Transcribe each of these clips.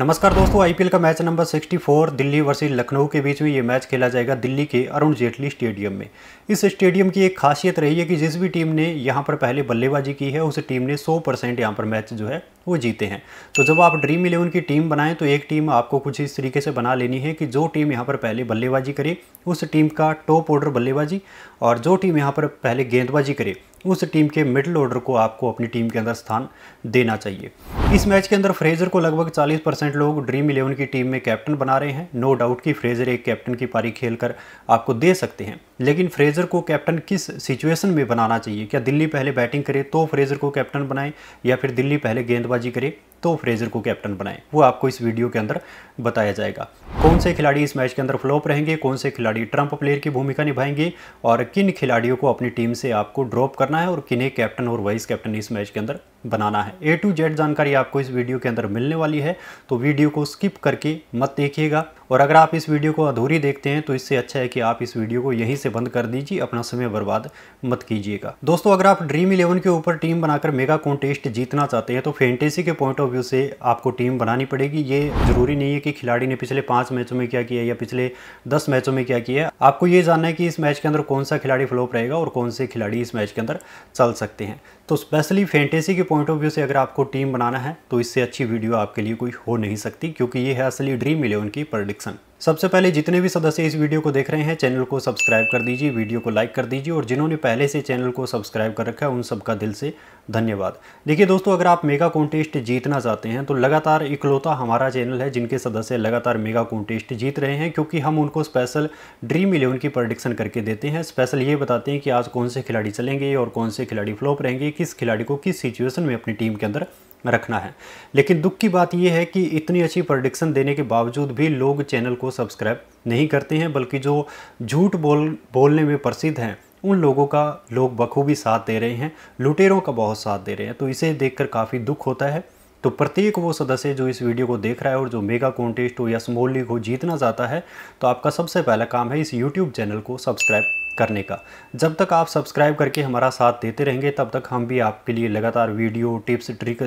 नमस्कार दोस्तों आईपीएल का match number 64 Delhi versus Lucknow के बीच में ये मैच खेला जाएगा दिल्ली के अरुण जेटली स्टेडियम में इस स्टेडियम की एक खासियत रही है कि जिस भी टीम ने यहाँ पर पहले बल्लेबाजी की है उस टीम ने 100 परसेंट यहाँ पर मैच जो है वो जीते हैं तो जब आप ड्रीम इलेवन की टीम बनाएं तो एक टीम आपको कुछ इस तरीके से बना लेनी है कि जो टीम यहाँ पर पहले बल्लेबाजी करे उस टीम का टॉप ऑर्डर बल्लेबाजी और जो टीम यहाँ पर पहले गेंदबाजी करे उस टीम के मिडल ऑर्डर को आपको अपनी टीम के अंदर स्थान देना चाहिए इस मैच के अंदर फ्रेजर को लगभग 40 परसेंट लोग ड्रीम इलेवन की टीम में कैप्टन बना रहे हैं नो डाउट कि फ्रेजर एक कैप्टन की पारी खेलकर आपको दे सकते हैं लेकिन फ्रेज़र को कैप्टन किस सिचुएशन में बनाना चाहिए क्या दिल्ली पहले बैटिंग करे तो फ्रेज़र को कैप्टन बनाए या फिर दिल्ली पहले गेंदबाजी करे तो फ्रेजर को कैप्टन बनाए वो आपको इस वीडियो के अंदर बताया जाएगा कौन से खिलाड़ी इस मैच के अंदर फ्लॉप रहेंगे कौन से खिलाड़ी ट्रंप प्लेयर की भूमिका निभाएंगे और किन खिलाड़ियों को अपनी टीम से आपको ड्रॉप करना है और किन्हें कैप्टन और वाइस कैप्टन इस मैच के अंदर बनाना है ए टू जेड जानकारी आपको इस वीडियो के अंदर मिलने वाली है तो वीडियो को स्किप करके मत देखिएगा और अगर आप इस वीडियो को अधूरी देखते हैं तो इससे अच्छा है कि आप इस वीडियो को यहीं से बंद कर दीजिए अपना समय बर्बाद मत कीजिएगा दोस्तों अगर आप ड्रीम इलेवन के ऊपर टीम बनाकर मेगा कॉन्टेस्ट जीतना चाहते हैं तो फेंटेसी के पॉइंट ऑफ व्यू से आपको टीम बनानी पड़ेगी ये जरूरी नहीं है कि खिलाड़ी ने पिछले पाँच मैचों में क्या किया या पिछले दस मैचों में क्या किया आपको ये जानना है कि इस मैच के अंदर कौन सा खिलाड़ी फ्लोप रहेगा और कौन से खिलाड़ी इस मैच के अंदर चल सकते हैं तो स्पेशली फैंटेसी के पॉइंट ऑफ व्यू से अगर आपको टीम बनाना है तो इससे अच्छी वीडियो आपके लिए कोई हो नहीं सकती क्योंकि ये है असली ड्रीम इलेवन की प्रडिक्शन सबसे पहले जितने भी सदस्य इस वीडियो को देख रहे हैं चैनल को सब्सक्राइब कर दीजिए वीडियो को लाइक कर दीजिए और जिन्होंने पहले से चैनल को सब्सक्राइब कर रखा है उन सबका दिल से धन्यवाद देखिए दोस्तों अगर आप मेगा कॉन्टेस्ट जीतना चाहते हैं तो लगातार इकलौता हमारा चैनल है जिनके सदस्य लगातार मेगा कॉन्टेस्ट जीत रहे हैं क्योंकि हम उनको स्पेशल ड्रीम इलेवन की प्रडिक्शन करके देते हैं स्पेशल ये बताते हैं कि आज कौन से खिलाड़ी चलेंगे और कौन से खिलाड़ी फ्लॉप रहेंगे किस खिलाड़ी को किस सिचुएशन में अपनी टीम के अंदर रखना है लेकिन दुख की बात यह है कि इतनी अच्छी प्रडिक्शन देने के बावजूद भी लोग चैनल को सब्सक्राइब नहीं करते हैं बल्कि जो झूठ बोल बोलने में प्रसिद्ध हैं उन लोगों का लोग बखूबी साथ दे रहे हैं लुटेरों का बहुत साथ दे रहे हैं तो इसे देखकर काफ़ी दुख होता है तो प्रत्येक वो सदस्य जो इस वीडियो को देख रहा है और जो मेगा कॉन्टेस्ट हो या स्मॉल लीग हो जीतना चाहता है तो आपका सबसे पहला काम है इस यूट्यूब चैनल को सब्सक्राइब करने का जब तक आप सब्सक्राइब करके हमारा साथ देते रहेंगे तब तक हम भी आपके लिए लगातार वीडियो टिप्स ट्रिक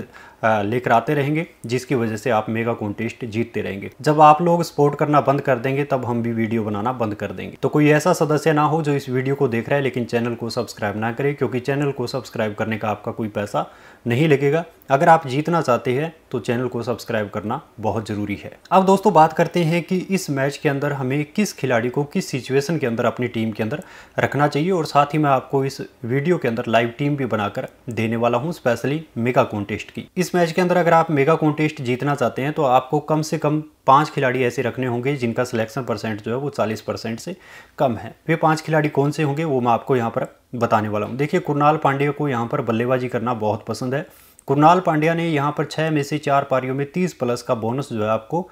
लेकर आते रहेंगे जिसकी वजह से आप मेगा कॉन्टेस्ट जीतते रहेंगे जब आप लोग सपोर्ट करना बंद कर देंगे तब हम भी वीडियो बनाना बंद कर देंगे तो कोई ऐसा सदस्य ना हो जो इस वीडियो को देख रहा है लेकिन चैनल को सब्सक्राइब ना करे क्योंकि चैनल को सब्सक्राइब करने का आपका कोई पैसा नहीं लगेगा अगर आप जीतना चाहते हैं तो चैनल को सब्सक्राइब करना बहुत ज़रूरी है अब दोस्तों बात करते हैं कि इस मैच के अंदर हमें किस खिलाड़ी को किस सिचुएशन के अंदर अपनी टीम के अंदर रखना चाहिए और साथ ही मैं आपको इस वीडियो के अंदर लाइव टीम भी बनाकर देने वाला हूँ स्पेशली मेगा कॉन्टेस्ट की इस मैच के अंदर अगर आप मेगा कॉन्टेस्ट जीतना चाहते हैं तो आपको कम से कम पांच खिलाड़ी ऐसे रखने होंगे जिनका सिलेक्शन परसेंट जो है वो चालीस परसेंट से कम है वे पांच खिलाड़ी कौन से होंगे वो मैं आपको यहाँ पर बताने वाला हूँ देखिए कुरनाल पांडे को यहाँ पर बल्लेबाजी करना बहुत पसंद है कुणाल पांड्या ने यहाँ पर छः में से चार पारियों में तीस प्लस का बोनस जो है आपको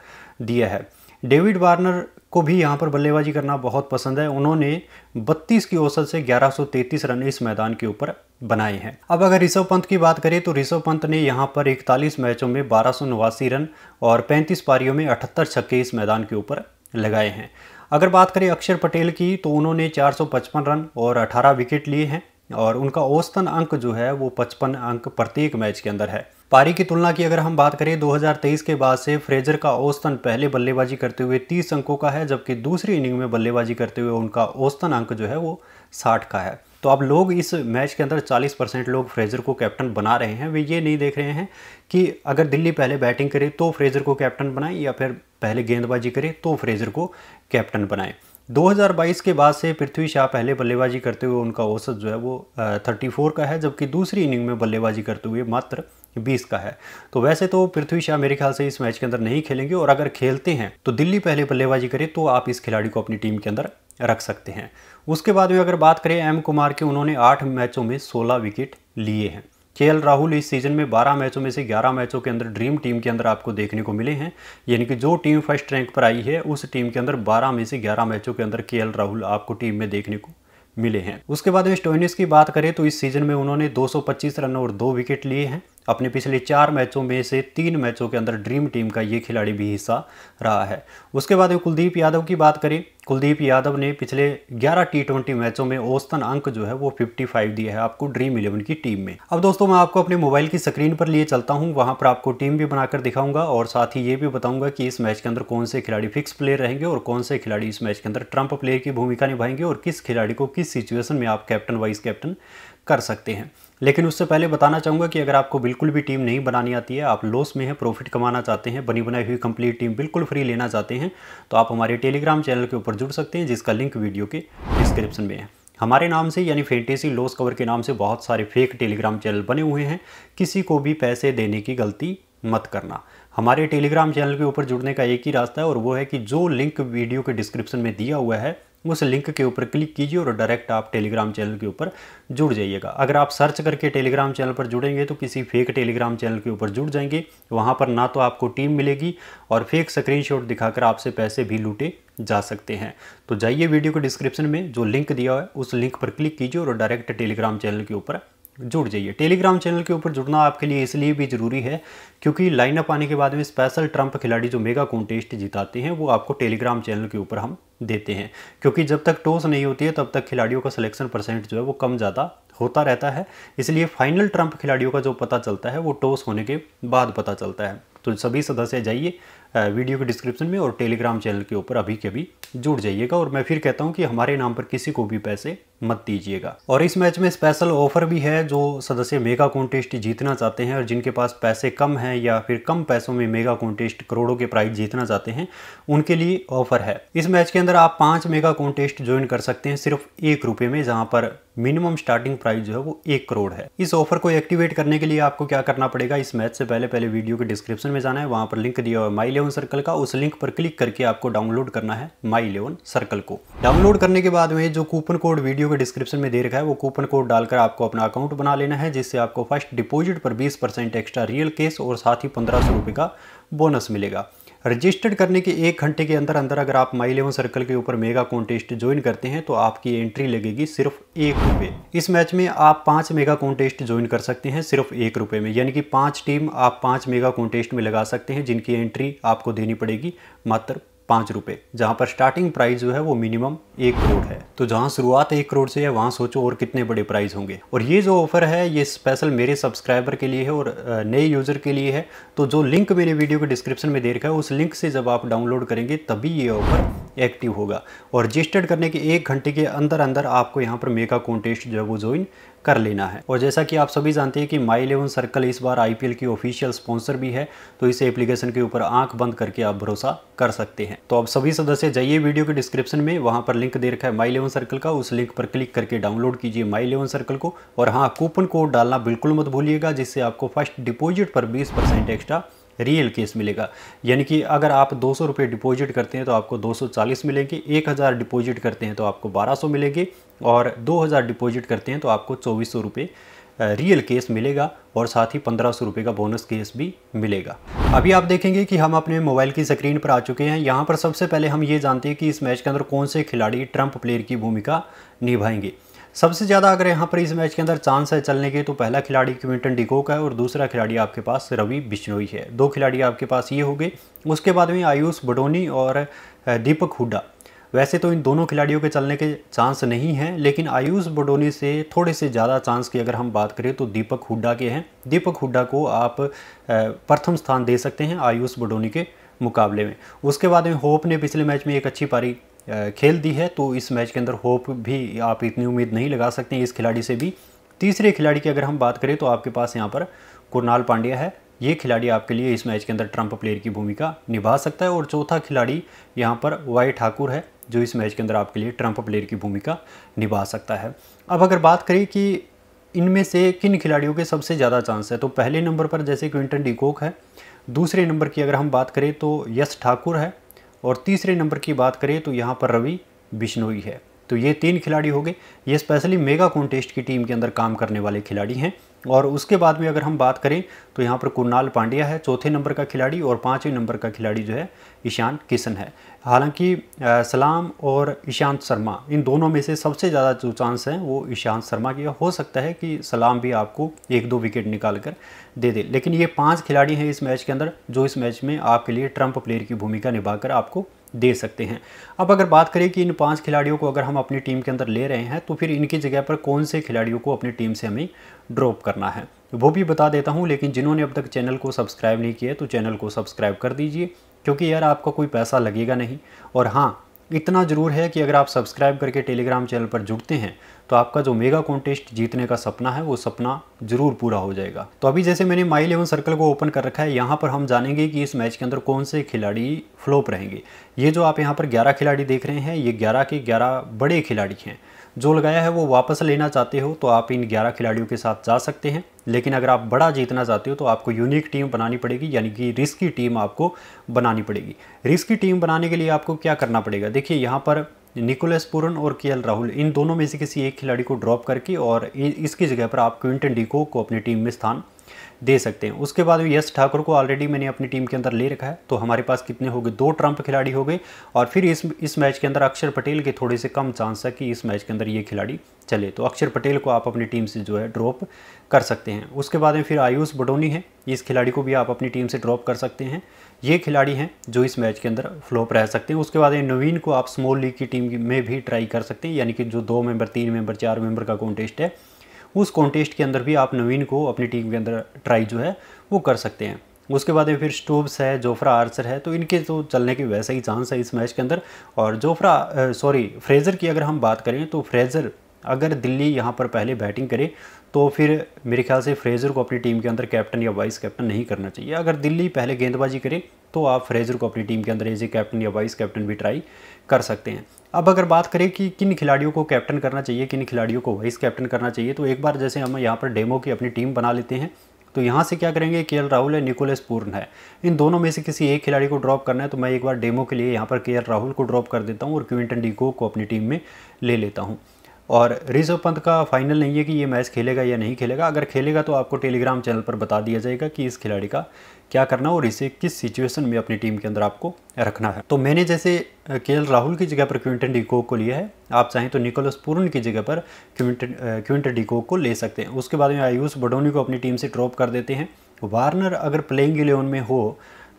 दिया है डेविड वार्नर को भी यहाँ पर बल्लेबाजी करना बहुत पसंद है उन्होंने 32 की औसत से 1133 रन इस मैदान के ऊपर बनाए हैं अब अगर ऋषभ पंत की बात करें तो ऋषभ पंत ने यहाँ पर इकतालीस मैचों में बारह रन और 35 पारियों में अठहत्तर छक्के इस मैदान के ऊपर लगाए हैं अगर बात करें अक्षर पटेल की तो उन्होंने 455 रन और 18 विकेट लिए हैं और उनका औसतन अंक जो है वो 55 अंक प्रत्येक मैच के अंदर है पारी की तुलना की अगर हम बात करें 2023 के बाद से फ्रेजर का औसतन पहले बल्लेबाजी करते हुए 30 अंकों का है जबकि दूसरी इनिंग में बल्लेबाजी करते हुए उनका औसतन अंक जो है वो 60 का है तो अब लोग इस मैच के अंदर 40 परसेंट लोग फ्रेजर को कैप्टन बना रहे हैं वे ये नहीं देख रहे हैं कि अगर दिल्ली पहले बैटिंग करे तो फ्रेजर को कैप्टन बनाए या फिर पहले गेंदबाजी करे तो फ्रेजर को कैप्टन बनाए 2022 के बाद से पृथ्वी शाह पहले बल्लेबाजी करते हुए उनका औसत जो है वो 34 का है जबकि दूसरी इनिंग में बल्लेबाजी करते हुए मात्र 20 का है तो वैसे तो पृथ्वी शाह मेरे ख्याल से इस मैच के अंदर नहीं खेलेंगे और अगर खेलते हैं तो दिल्ली पहले बल्लेबाजी करे तो आप इस खिलाड़ी को अपनी टीम के अंदर रख सकते हैं उसके बाद में अगर बात करें एम कुमार की उन्होंने आठ मैचों में सोलह विकेट लिए हैं के राहुल इस सीज़न में 12 मैचों में से 11 मैचों के अंदर ड्रीम टीम के अंदर आपको देखने को मिले हैं यानी कि जो टीम फर्स्ट रैंक पर आई है उस टीम के अंदर 12 में से 11 मैचों के अंदर के राहुल आपको टीम में देखने को मिले हैं उसके बाद वेस्ट की बात करें तो इस सीज़न में उन्होंने 225 रन और दो विकेट लिए हैं अपने पिछले चार मैचों में से तीन मैचों के अंदर ड्रीम टीम का ये खिलाड़ी भी हिस्सा रहा है उसके बाद कुलदीप यादव की बात करें कुलदीप यादव ने पिछले 11 टी ट्वेंटी मैचों में औसतन अंक जो है वो 55 दिया है आपको ड्रीम इलेवन की टीम में अब दोस्तों मैं आपको अपने मोबाइल की स्क्रीन पर लिए चलता हूँ वहाँ पर आपको टीम भी बनाकर दिखाऊंगा और साथ ही ये भी बताऊंगा कि इस मैच के अंदर कौन से खिलाड़ी फिक्स प्लेयर रहेंगे और कौन से खिलाड़ी इस मैच के अंदर ट्रंप प्लेयर की भूमिका निभाएंगे और किस खिलाड़ी को किस सिचुएशन में आप कैप्टन वाइस कैप्टन कर सकते हैं लेकिन उससे पहले बताना चाहूँगा कि अगर आपको बिल्कुल भी टीम नहीं बनानी आती है आप लॉस में हैं प्रॉफिट कमाना चाहते हैं बनी बनाई हुई कंप्लीट टीम बिल्कुल फ्री लेना चाहते हैं तो आप हमारे टेलीग्राम चैनल के ऊपर जुड़ सकते हैं जिसका लिंक वीडियो के डिस्क्रिप्शन में है हमारे नाम से यानी फेंटेसी लॉस कवर के नाम से बहुत सारे फेक टेलीग्राम चैनल बने हुए हैं किसी को भी पैसे देने की गलती मत करना हमारे टेलीग्राम चैनल के ऊपर जुड़ने का एक ही रास्ता है और वो है कि जो लिंक वीडियो के डिस्क्रिप्शन में दिया हुआ है उस लिंक के ऊपर क्लिक कीजिए और डायरेक्ट आप टेलीग्राम चैनल के ऊपर जुड़ जाइएगा अगर आप सर्च करके टेलीग्राम चैनल पर जुड़ेंगे तो किसी फेक टेलीग्राम चैनल के ऊपर जुड़ जाएंगे वहाँ पर ना तो आपको टीम मिलेगी और फेक स्क्रीनशॉट दिखाकर आपसे पैसे भी लूटे जा सकते हैं तो जाइए वीडियो के डिस्क्रिप्शन में जो लिंक दिया है उस लिंक पर क्लिक कीजिए और डायरेक्ट टेलीग्राम चैनल के ऊपर जुड़ जाइए टेलीग्राम चैनल के ऊपर जुड़ना आपके लिए इसलिए भी ज़रूरी है क्योंकि लाइनअप आने के बाद में स्पेशल ट्रंप खिलाड़ी जो मेगा कॉन्टेस्ट जिताते हैं वो आपको टेलीग्राम चैनल के ऊपर हम देते हैं क्योंकि जब तक टॉस नहीं होती है तब तक खिलाड़ियों का सिलेक्शन परसेंट जो है वो कम ज़्यादा होता रहता है इसलिए फाइनल ट्रंप खिलाड़ियों का जो पता चलता है वो टॉस होने के बाद पता चलता है तो सभी सदस्य जाइए वीडियो के डिस्क्रिप्शन में और टेलीग्राम चैनल के ऊपर अभी के अभी जुड़ जाइएगा और मैं फिर कहता हूँ कि हमारे नाम पर किसी को भी पैसे मत दीजिएगा और इस मैच में स्पेशल ऑफर भी है जो सदस्य मेगा कॉन्टेस्ट जीतना चाहते हैं और जिनके पास पैसे कम हैं या फिर कम पैसों में मेगा कॉन्टेस्ट करोड़ों के प्राइज जीतना चाहते हैं उनके लिए ऑफर है इस मैच के अंदर आप पाँच मेगा कॉन्टेस्ट ज्वाइन कर सकते हैं सिर्फ एक रुपये में जहाँ पर मिनिमम स्टार्टिंग प्राइस जो है वो एक करोड़ है इस ऑफर को एक्टिवेट करने के लिए आपको क्या करना पड़ेगा इस मैच से पहले पहले वीडियो के डिस्क्रिप्शन में जाना है वहाँ पर लिंक दिया हुआ है माई इलेवन सर्कल का उस लिंक पर क्लिक करके आपको डाउनलोड करना है माई इलेवन सर्कल को डाउनलोड करने के बाद में जो कूपन कोड वीडियो के डिस्क्रिप्शन में दे रखा है वो कूपन कोड डालकर आपको अपना अकाउंट बना लेना है जिससे आपको फर्स्ट डिपोजिट पर बीस एक्स्ट्रा रियल केस और साथ ही पंद्रह का बोनस मिलेगा रजिस्टर्ड करने के एक घंटे के अंदर अंदर अगर आप माई इलेवन सर्कल के ऊपर मेगा कॉन्टेस्ट ज्वाइन करते हैं तो आपकी एंट्री लगेगी सिर्फ एक रुपये इस मैच में आप पाँच मेगा कॉन्टेस्ट ज्वाइन कर सकते हैं सिर्फ एक रुपये में यानी कि पाँच टीम आप पाँच मेगा कॉन्टेस्ट में लगा सकते हैं जिनकी एंट्री आपको देनी पड़ेगी मात्र पाँच रुपये जहाँ पर स्टार्टिंग प्राइस जो है वो मिनिमम एक करोड़ है तो जहाँ शुरुआत एक करोड़ से है वहाँ सोचो और कितने बड़े प्राइस होंगे और ये जो ऑफर है ये स्पेशल मेरे सब्सक्राइबर के लिए है और नए यूज़र के लिए है तो जो लिंक मैंने वीडियो के डिस्क्रिप्शन में दे रखा है उस लिंक से जब आप डाउनलोड करेंगे तभी ये ऑफर एक्टिव होगा और रजिस्टर्ड करने के एक घंटे के अंदर अंदर आपको यहाँ पर मेगा कॉन्टेस्ट जो है वो ज्वाइन कर लेना है और जैसा कि आप सभी जानते हैं कि माई इलेवन सर्कल इस बार आईपीएल की ऑफिशियल स्पॉन्सर भी है तो इस एप्लीकेशन के ऊपर आंख बंद करके आप भरोसा कर सकते हैं तो आप सभी सदस्य जाइए वीडियो के डिस्क्रिप्शन में वहां पर लिंक दे रखा है माई इलेवन सर्कल का उस लिंक पर क्लिक करके डाउनलोड कीजिए माई इलेवन सर्कल को और हाँ कूपन कोड डालना बिल्कुल मत भूलिएगा जिससे आपको फर्स्ट डिपोजिट पर बीस एक्स्ट्रा रियल केस मिलेगा यानी कि अगर आप दो सौ रुपये डिपॉजिट करते हैं तो आपको दो सौ चालीस मिलेंगे एक हज़ार डिपॉजिट करते हैं तो आपको बारह सौ मिलेंगे और दो हज़ार डिपॉजिट करते हैं तो आपको चौबीस सौ रुपये रियल केस मिलेगा और साथ ही पंद्रह सौ रुपये का बोनस केस भी मिलेगा अभी आप देखेंगे कि हम अपने मोबाइल की स्क्रीन पर आ चुके हैं यहाँ पर सबसे पहले हम ये जानते हैं कि इस मैच के अंदर कौन से खिलाड़ी ट्रंप प्लेयर की भूमिका निभाएंगे सबसे ज़्यादा अगर यहाँ पर इस मैच के अंदर चांस है चलने के तो पहला खिलाड़ी क्विंटन डिकोक है और दूसरा खिलाड़ी आपके पास रवि बिश्नोई है दो खिलाड़ी आपके पास ये हो गए उसके बाद में आयुष बडोनी और दीपक हुडा वैसे तो इन दोनों खिलाड़ियों के चलने के चांस नहीं हैं लेकिन आयुष बडोनी से थोड़े से ज़्यादा चांस की अगर हम बात करें तो दीपक हुडा के हैं दीपक हुडा को आप प्रथम स्थान दे सकते हैं आयुष बडोनी के मुकाबले में उसके बाद में होप ने पिछले मैच में एक अच्छी पारी खेल दी है तो इस मैच के अंदर होप भी आप इतनी उम्मीद नहीं लगा सकते इस खिलाड़ी से भी तीसरे खिलाड़ी की अगर हम बात करें तो आपके पास यहाँ पर कुरनाल पांड्या है ये खिलाड़ी आपके लिए इस मैच के अंदर ट्रंप प्लेयर की भूमिका निभा सकता है और चौथा खिलाड़ी यहाँ पर वाई ठाकुर है जो इस मैच के अंदर आपके लिए ट्रंप प्लेयर की भूमिका निभा सकता है अब अगर बात करें कि इनमें से किन खिलाड़ियों के सबसे ज़्यादा चांस है तो पहले नंबर पर जैसे क्विंटन डिकोक है दूसरे नंबर की अगर हम बात करें तो यश ठाकुर है और तीसरे नंबर की बात करें तो यहाँ पर रवि बिश्नोई है तो ये तीन खिलाड़ी हो गए ये स्पेशली मेगा कॉन्टेस्ट की टीम के अंदर काम करने वाले खिलाड़ी हैं और उसके बाद में अगर हम बात करें तो यहाँ पर कुरनाल पांड्या है चौथे नंबर का खिलाड़ी और पाँचवें नंबर का खिलाड़ी जो है ईशान किशन है हालांकि सलाम और ईशांत शर्मा इन दोनों में से सबसे ज़्यादा जो चांस हैं वो ईशांत शर्मा की हो सकता है कि सलाम भी आपको एक दो विकेट निकाल कर दे दे लेकिन ये पाँच खिलाड़ी हैं इस मैच के अंदर जो इस मैच में आपके लिए ट्रंप प्लेयर की भूमिका निभाकर आपको दे सकते हैं अब अगर बात करें कि इन पांच खिलाड़ियों को अगर हम अपनी टीम के अंदर ले रहे हैं तो फिर इनकी जगह पर कौन से खिलाड़ियों को अपनी टीम से हमें ड्रॉप करना है वो भी बता देता हूँ लेकिन जिन्होंने अब तक चैनल को सब्सक्राइब नहीं किया तो चैनल को सब्सक्राइब कर दीजिए क्योंकि यार आपका कोई पैसा लगेगा नहीं और हाँ इतना ज़रूर है कि अगर आप सब्सक्राइब करके टेलीग्राम चैनल पर जुड़ते हैं तो आपका जो मेगा कॉन्टेस्ट जीतने का सपना है वो सपना जरूर पूरा हो जाएगा तो अभी जैसे मैंने माई इलेवन सर्कल को ओपन कर रखा है यहाँ पर हम जानेंगे कि इस मैच के अंदर कौन से खिलाड़ी फ्लोप रहेंगे ये जो आप यहाँ पर ग्यारह खिलाड़ी देख रहे हैं ये ग्यारह के ग्यारह बड़े खिलाड़ी हैं जो लगाया है वो वापस लेना चाहते हो तो आप इन ग्यारह खिलाड़ियों के साथ जा सकते हैं लेकिन अगर आप बड़ा जीतना चाहते हो तो आपको यूनिक टीम बनानी पड़ेगी यानी कि रिस्की टीम आपको बनानी पड़ेगी रिस्की टीम बनाने के लिए आपको क्या करना पड़ेगा देखिए यहाँ पर निकोलस पुरन और के राहुल इन दोनों में से किसी एक खिलाड़ी को ड्रॉप करके और इसकी जगह पर आप क्विंटन डीको को अपनी टीम में स्थान दे सकते हैं उसके बाद यश ठाकुर को ऑलरेडी मैंने अपनी टीम के अंदर ले रखा है तो हमारे पास कितने हो गए दो ट्रंप खिलाड़ी हो गए और फिर इस इस मैच के अंदर अक्षर पटेल के थोड़े से कम चांस है कि इस मैच के अंदर ये खिलाड़ी चले तो अक्षर पटेल को आप अपनी टीम से जो है ड्रॉप कर सकते हैं उसके बाद में फिर आयुष बडोनी है इस खिलाड़ी को भी आप अपनी टीम से ड्रॉप कर सकते हैं ये खिलाड़ी हैं जो इस मैच के अंदर फ्लॉप रह सकते हैं उसके बाद नवीन को आप स्मॉल लीग की टीम में भी ट्राई कर सकते हैं यानी कि जो दो मेंबर तीन मेंबर चार मेंबर का कॉन्टेस्ट है उस कॉन्टेस्ट के अंदर भी आप नवीन को अपनी टीम के अंदर ट्राई जो है वो कर सकते हैं उसके बाद में फिर स्टोब्स है जोफ्रा आर्चर है तो इनके तो चलने के वैसे ही चांस है इस मैच के अंदर और जोफ्रा सॉरी फ्रेज़र की अगर हम बात करें तो फ्रेज़र अगर दिल्ली यहाँ पर पहले बैटिंग करे तो फिर मेरे ख्याल से फ्रेज़र को अपनी टीम के अंदर कैप्टन या वाइस कैप्टन नहीं करना चाहिए अगर दिल्ली पहले गेंदबाजी करे तो आप फ्रेज़र को अपनी टीम के अंदर एज ए कैप्टन या वाइस कैप्टन भी ट्राई कर सकते हैं अब अगर बात करें कि किन खिलाड़ियों को कैप्टन करना चाहिए किन खिलाड़ियों को वाइस कैप्टन करना चाहिए तो एक बार जैसे हम यहाँ पर डेमो की अपनी टीम बना लेते हैं तो यहाँ से क्या करेंगे के राहुल है निकोलस पूर्ण है इन दोनों में से किसी एक खिलाड़ी को ड्रॉप करना है तो मैं एक बार डेमो के लिए यहाँ पर के राहुल को ड्रॉप कर देता हूँ और क्विंटन डीको को अपनी टीम में ले लेता हूँ और ऋषभ पंत का फाइनल नहीं है कि ये मैच खेलेगा या नहीं खेलेगा अगर खेलेगा तो आपको टेलीग्राम चैनल पर बता दिया जाएगा कि इस खिलाड़ी का क्या करना और इसे किस सिचुएशन में अपनी टीम के अंदर आपको रखना है तो मैंने जैसे के राहुल की जगह पर क्विंटन डिको को लिया है आप चाहें तो निकोलस पूर्ण की जगह पर क्विंटन क्विंटन डिको को ले सकते हैं उसके बाद में आयुष बडोनी को अपनी टीम से ड्रॉप कर देते हैं वार्नर अगर प्लेइंग इलेवन में हो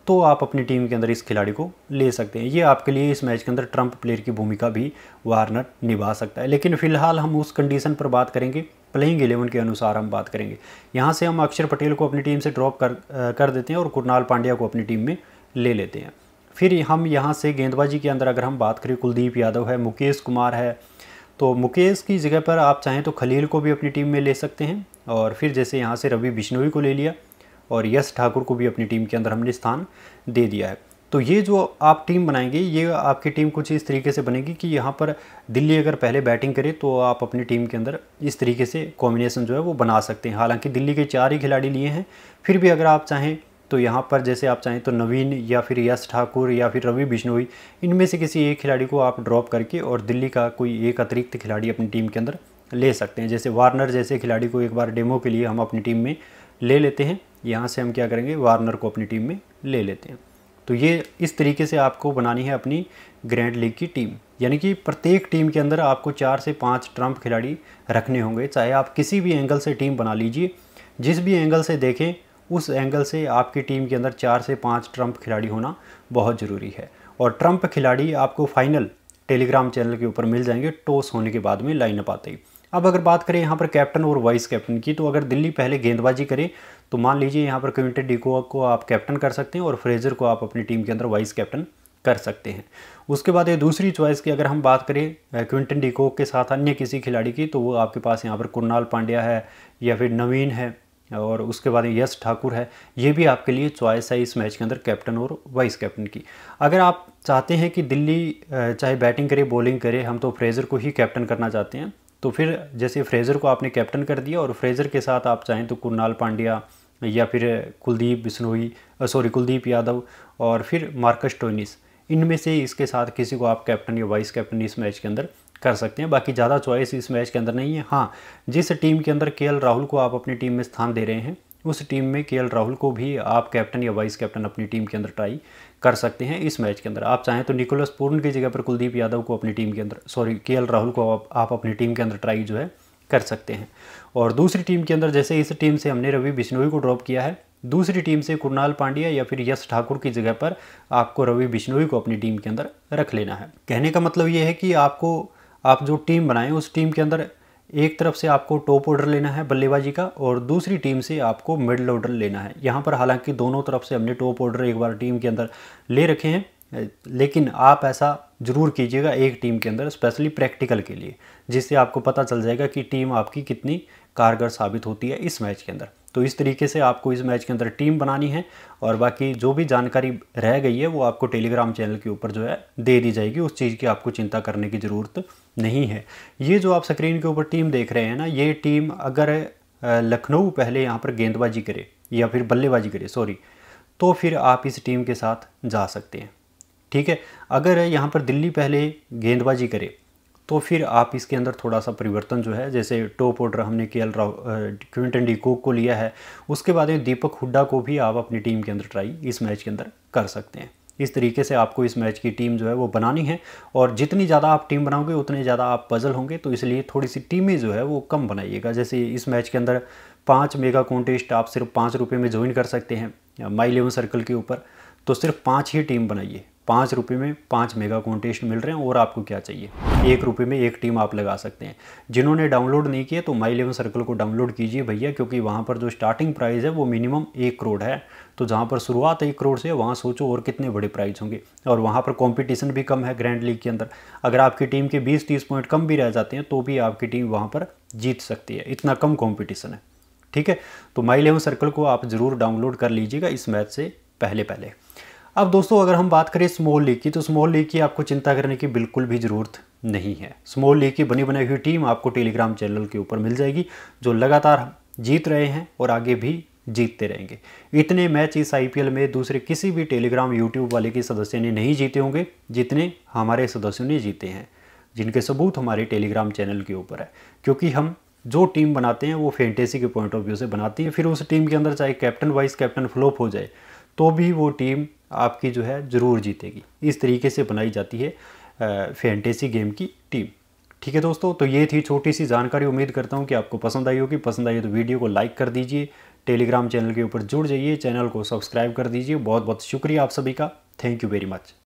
तो आप अपनी टीम के अंदर इस खिलाड़ी को ले सकते हैं ये आपके लिए इस मैच के अंदर ट्रंप प्लेयर की भूमिका भी वार्नर निभा सकता है लेकिन फिलहाल हम उस कंडीशन पर बात करेंगे प्लेइंग एलेवन के अनुसार हम बात करेंगे यहाँ से हम अक्षर पटेल को अपनी टीम से ड्रॉप कर कर देते हैं और कुरनाल पांड्या को अपनी टीम में ले लेते हैं फिर हम यहाँ से गेंदबाजी के अंदर अगर हम बात करें कुलदीप यादव है मुकेश कुमार है तो मुकेश की जगह पर आप चाहें तो खलील को भी अपनी टीम में ले सकते हैं और फिर जैसे यहाँ से रवि बिश्नोई को ले लिया और यश ठाकुर को भी अपनी टीम के अंदर हमने स्थान दे दिया है तो ये जो आप टीम बनाएंगे ये आपकी टीम कुछ इस तरीके से बनेगी कि यहाँ पर दिल्ली अगर पहले बैटिंग करे तो आप अपनी टीम के अंदर इस तरीके से कॉम्बिनेशन जो है वो बना सकते हैं हालांकि दिल्ली के चार ही खिलाड़ी लिए हैं फिर भी अगर आप चाहें तो यहाँ पर जैसे आप चाहें तो नवीन या फिर यश ठाकुर या फिर रवि बिश्नोई इनमें से किसी एक खिलाड़ी को आप ड्रॉप करके और दिल्ली का कोई एक अतिरिक्त खिलाड़ी अपनी टीम के अंदर ले सकते हैं जैसे वार्नर जैसे खिलाड़ी को एक बार डेमो के लिए हम अपनी टीम में ले लेते हैं यहाँ से हम क्या करेंगे वार्नर को अपनी टीम में ले लेते हैं तो ये इस तरीके से आपको बनानी है अपनी ग्रैंड लीग की टीम यानी कि प्रत्येक टीम के अंदर आपको चार से पाँच ट्रम्प खिलाड़ी रखने होंगे चाहे आप किसी भी एंगल से टीम बना लीजिए जिस भी एंगल से देखें उस एंगल से आपकी टीम के अंदर चार से पाँच ट्रंप खिलाड़ी होना बहुत ज़रूरी है और ट्रम्प खिलाड़ी आपको फाइनल टेलीग्राम चैनल के ऊपर मिल जाएंगे टॉस होने के बाद में लाइन आते ही अब अगर बात करें यहाँ पर कैप्टन और वाइस कैप्टन की तो अगर दिल्ली पहले गेंदबाजी करे तो मान लीजिए यहाँ पर क्विंटन डिको को आप कैप्टन कर सकते हैं और फ्रेजर को आप अपनी टीम के अंदर वाइस कैप्टन कर सकते हैं उसके बाद ये दूसरी चॉइस की अगर हम बात करें क्विंटन डिको के साथ अन्य किसी खिलाड़ी की तो वो आपके पास यहाँ पर कुरनाल पांड्या है या फिर नवीन है और उसके बाद यश ठाकुर है ये भी आपके लिए चॉइस है इस मैच के अंदर कैप्टन और वाइस कैप्टन की अगर आप चाहते हैं कि दिल्ली चाहे बैटिंग करे बॉलिंग करे हम तो फ्रेज़र को ही कैप्टन करना चाहते हैं तो फिर जैसे फ्रेज़र को आपने कैप्टन कर दिया और फ्रेज़र के साथ आप चाहें तो कुरनाल पांड्या या फिर कुलदीप बिश्नोई सॉरी कुलदीप यादव और फिर मार्कस टोनिस इनमें से इसके साथ किसी को आप कैप्टन या वाइस कैप्टन इस मैच के अंदर कर सकते हैं बाकी ज़्यादा चॉइस इस मैच के अंदर नहीं है हाँ जिस टीम के अंदर के राहुल को आप अपनी टीम में स्थान दे रहे हैं उस टीम में के राहुल को भी आप कैप्टन या वाइस कैप्टन अपनी टीम के अंदर ट्राई कर सकते हैं इस मैच के अंदर आप चाहें तो निकोलस पूर्ण की जगह पर कुलदीप यादव को अपनी टीम के अंदर सॉरी के राहुल को आप, आप अपनी टीम के अंदर ट्राई जो है कर सकते हैं और दूसरी टीम के अंदर जैसे इस टीम से हमने रवि बिश्नोई को ड्रॉप किया है दूसरी टीम से कुरनाल पांड्या या फिर यश ठाकुर की जगह पर आपको रवि बिश्नोई को अपनी टीम के अंदर रख लेना है कहने का मतलब ये है कि आपको आप जो टीम बनाएं उस टीम के अंदर एक तरफ से आपको टॉप ऑर्डर लेना है बल्लेबाजी का और दूसरी टीम से आपको मिडिल ऑर्डर लेना है यहाँ पर हालांकि दोनों तरफ से हमने टॉप ऑर्डर एक बार टीम के अंदर ले रखे हैं लेकिन आप ऐसा ज़रूर कीजिएगा एक टीम के अंदर स्पेशली प्रैक्टिकल के लिए जिससे आपको पता चल जाएगा कि टीम आपकी कितनी कारगर साबित होती है इस मैच के अंदर तो इस तरीके से आपको इस मैच के अंदर टीम बनानी है और बाकी जो भी जानकारी रह गई है वो आपको टेलीग्राम चैनल के ऊपर जो है दे दी जाएगी उस चीज़ की आपको चिंता करने की ज़रूरत नहीं है ये जो आप स्क्रीन के ऊपर टीम देख रहे हैं ना ये टीम अगर लखनऊ पहले यहाँ पर गेंदबाजी करे या फिर बल्लेबाजी करे सॉरी तो फिर आप इस टीम के साथ जा सकते हैं ठीक है अगर यहाँ पर दिल्ली पहले गेंदबाजी करे तो फिर आप इसके अंदर थोड़ा सा परिवर्तन जो है जैसे टॉप ऑर्डर हमने K L Rao Quinton de Kock को लिया है उसके बाद में दीपक हुड्डा को भी आप अपनी टीम के अंदर ट्राई इस मैच के अंदर कर सकते हैं इस तरीके से आपको इस मैच की टीम जो है वो बनानी है और जितनी ज़्यादा आप टीम बनाओगे उतने ज़्यादा आप पजल होंगे तो इसलिए थोड़ी सी टीमें जो है वो कम बनाइएगा जैसे इस मैच के अंदर पाँच मेगा कॉन्टेस्ट आप सिर्फ पाँच रुपये में ज्वाइन कर सकते हैं माई इलेवन सर्कल के ऊपर तो सिर्फ पाँच ही टीम बनाइए पाँच रुपये में पाँच मेगा कॉन्टेस्ट मिल रहे हैं और आपको क्या चाहिए एक रुपये में एक टीम आप लगा सकते हैं जिन्होंने डाउनलोड नहीं किया तो माई इलेवन सर्कल को डाउनलोड कीजिए भैया क्योंकि वहाँ पर जो स्टार्टिंग प्राइस है वो मिनिमम एक करोड़ है तो जहाँ पर शुरुआत एक करोड़ से वहाँ सोचो और कितने बड़े प्राइज होंगे और वहाँ पर कॉम्पिटिशन भी कम है ग्रैंड लीग के अंदर अगर आपकी टीम के बीस तीस पॉइंट कम भी रह जाते हैं तो भी आपकी टीम वहाँ पर जीत सकती है इतना कम कॉम्पिटिशन है ठीक है तो माई इलेवन सर्कल को आप ज़रूर डाउनलोड कर लीजिएगा इस मैच से पहले पहले अब दोस्तों अगर हम बात करें स्मॉल लीग की तो स्मॉल लीग की आपको चिंता करने की बिल्कुल भी ज़रूरत नहीं है स्मॉल लीग की बनी बनाई हुई टीम आपको टेलीग्राम चैनल के ऊपर मिल जाएगी जो लगातार जीत रहे हैं और आगे भी जीतते रहेंगे इतने मैच इस आईपीएल में दूसरे किसी भी टेलीग्राम यूट्यूब वाले के सदस्य ने नहीं जीते होंगे जितने हमारे सदस्यों ने जीते हैं जिनके सबूत हमारे टेलीग्राम चैनल के ऊपर है क्योंकि हम जो टीम बनाते हैं वो फेंटेसी के पॉइंट ऑफ व्यू से बनाती है फिर उस टीम के अंदर चाहे कैप्टन वाइस कैप्टन फ्लोप हो जाए तो भी वो टीम आपकी जो है ज़रूर जीतेगी इस तरीके से बनाई जाती है फैंटेसी गेम की टीम ठीक है दोस्तों तो ये थी छोटी सी जानकारी उम्मीद करता हूँ कि आपको पसंद आई होगी पसंद आई हो तो वीडियो को लाइक कर दीजिए टेलीग्राम चैनल के ऊपर जुड़ जाइए चैनल को सब्सक्राइब कर दीजिए बहुत बहुत शुक्रिया आप सभी का थैंक यू वेरी मच